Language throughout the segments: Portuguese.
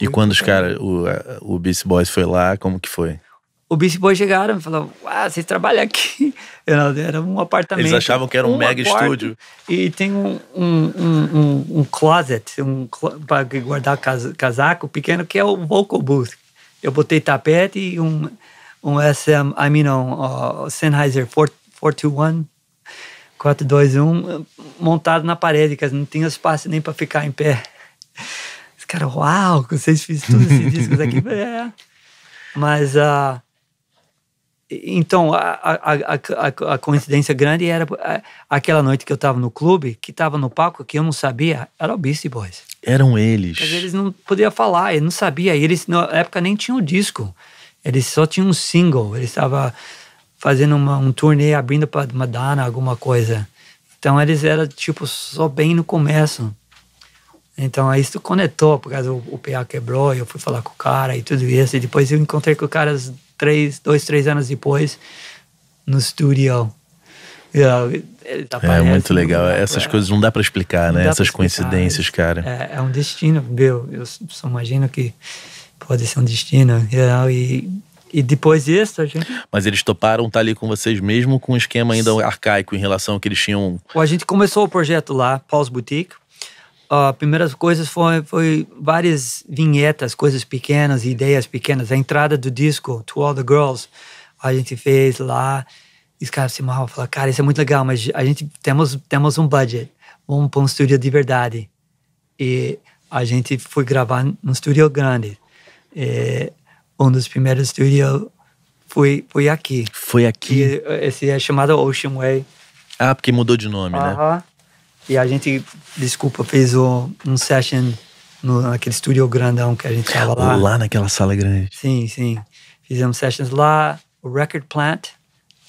E quando os caras, o, o Beast Boys foi lá, como que foi? O Beast Boys chegaram e falaram, ah, vocês trabalham aqui. Era um apartamento. Eles achavam que era um mega estúdio. E tem um, um, um, um, closet, um para guardar casaco pequeno, que é o vocal booth. Eu botei tapete e um, um SM, I mean, um, uh, Sennheiser 421, 421, montado na parede, que não tinha espaço nem para ficar em pé cara, uau, vocês fizeram todos esses discos aqui. é. Mas, uh, então, a, a, a, a, coincidência grande era ah, aquela noite que eu tava no clube, que tava no palco, que eu não sabia, era o Beastie Boys. Eram eles. Mas eles não podiam falar, eles não sabiam. Eles, na época, nem tinham disco. Eles só tinham um single. Eles estavam fazendo uma, um turnê, abrindo para Madonna, alguma coisa. Então, eles eram, tipo, só bem no começo. Então aí isso conectou, por causa o, o PA quebrou, eu fui falar com o cara e tudo isso. E depois eu encontrei com o cara três, dois, três anos depois no estúdio. Tá é muito legal. Essas é, coisas não dá para explicar, né? Essas explicar, coincidências, é, cara. É, é, um destino, meu. Eu só imagino que pode ser um destino. E, e depois disso, a gente. Mas eles toparam estar tá ali com vocês mesmo com um esquema ainda arcaico em relação ao que eles tinham. A gente começou o projeto lá, Paul's Boutique, as primeiras coisas foi, foi várias vinhetas, coisas pequenas, ideias pequenas. A entrada do disco, To All The Girls, a gente fez lá. E os caras se mal falaram, cara, isso é muito legal, mas a gente temos, temos um budget. Vamos para um estúdio de verdade. E a gente foi gravar num estúdio grande. E é, um dos primeiros estúdios foi, foi aqui. Foi aqui? E esse é chamado Ocean Way. Ah, porque mudou de nome, uh -huh. né? E a gente, desculpa, fez um, um session no, naquele estúdio grandão que a gente tava lá. Lá naquela sala grande. Sim, sim. Fizemos sessions lá. O Record Plant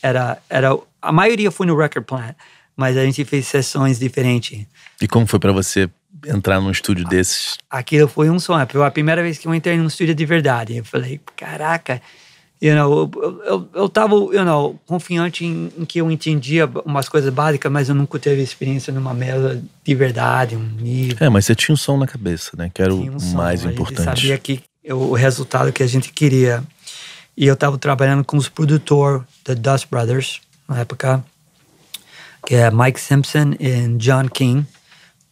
era, era. A maioria foi no Record Plant, mas a gente fez sessões diferentes. E como foi para você entrar num estúdio desses? Aquilo foi um sonho. Foi a primeira vez que eu entrei num estúdio de verdade. Eu falei, caraca You know, eu estava, eu, eu, you know, confiante em, em, que eu entendia umas coisas básicas, mas eu nunca teve experiência numa mesa de verdade, um nível. É, mas você tinha um som na cabeça, né? Que era o um mais som, importante. Eu sabia que eu, o resultado que a gente queria. E eu estava trabalhando com os produtores da Dust Brothers, na época, que é Mike Simpson e John King,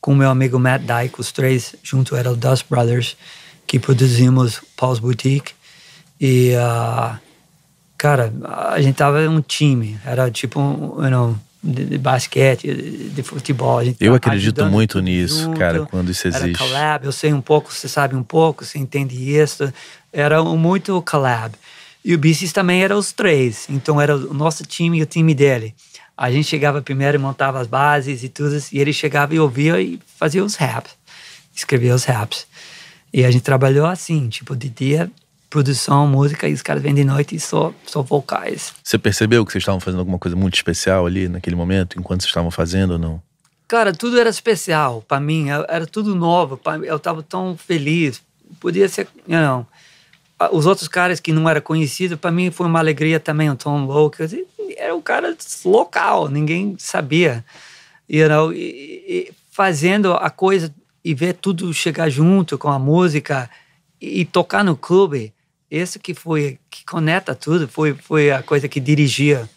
com meu amigo Matt Dyke, os três junto eram Dust Brothers, que produzimos Paul's Boutique e, uh, cara, a gente tava um time, era tipo, you know, de, de basquete, de, de, futebol. A gente eu acredito muito nisso, junto, cara, quando isso existe. Era collab, eu sei um pouco, você sabe um pouco, você entende isso. Era muito collab. E o Bicis também era os três, então era o nosso time e o time dele. A gente chegava primeiro e montava as bases e tudo, e ele chegava e ouvia e fazia os raps, escrevia os raps. E a gente trabalhou assim, tipo, de dia produção, música, e os caras vêm de noite e só, só vocais. Você percebeu que vocês estavam fazendo alguma coisa muito especial ali naquele momento, enquanto vocês estavam fazendo ou não? Cara, tudo era especial para mim, é, era tudo novo, eu tava tão feliz. Podia ser, you know, os outros caras que não era conhecido, para mim foi uma alegria também, o Tom Loke, era um cara local, ninguém sabia. You know, e, e fazendo a coisa e ver tudo chegar junto com a música e tocar no clube, esse que foi que conecta tudo, foi foi a coisa que dirigia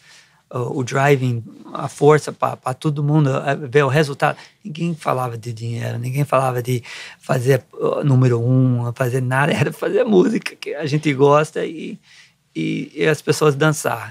o, o driving, a força para todo mundo é, ver o resultado. Ninguém falava de dinheiro, ninguém falava de fazer número um, fazer nada, era fazer música que a gente gosta e, e, e as pessoas dançar.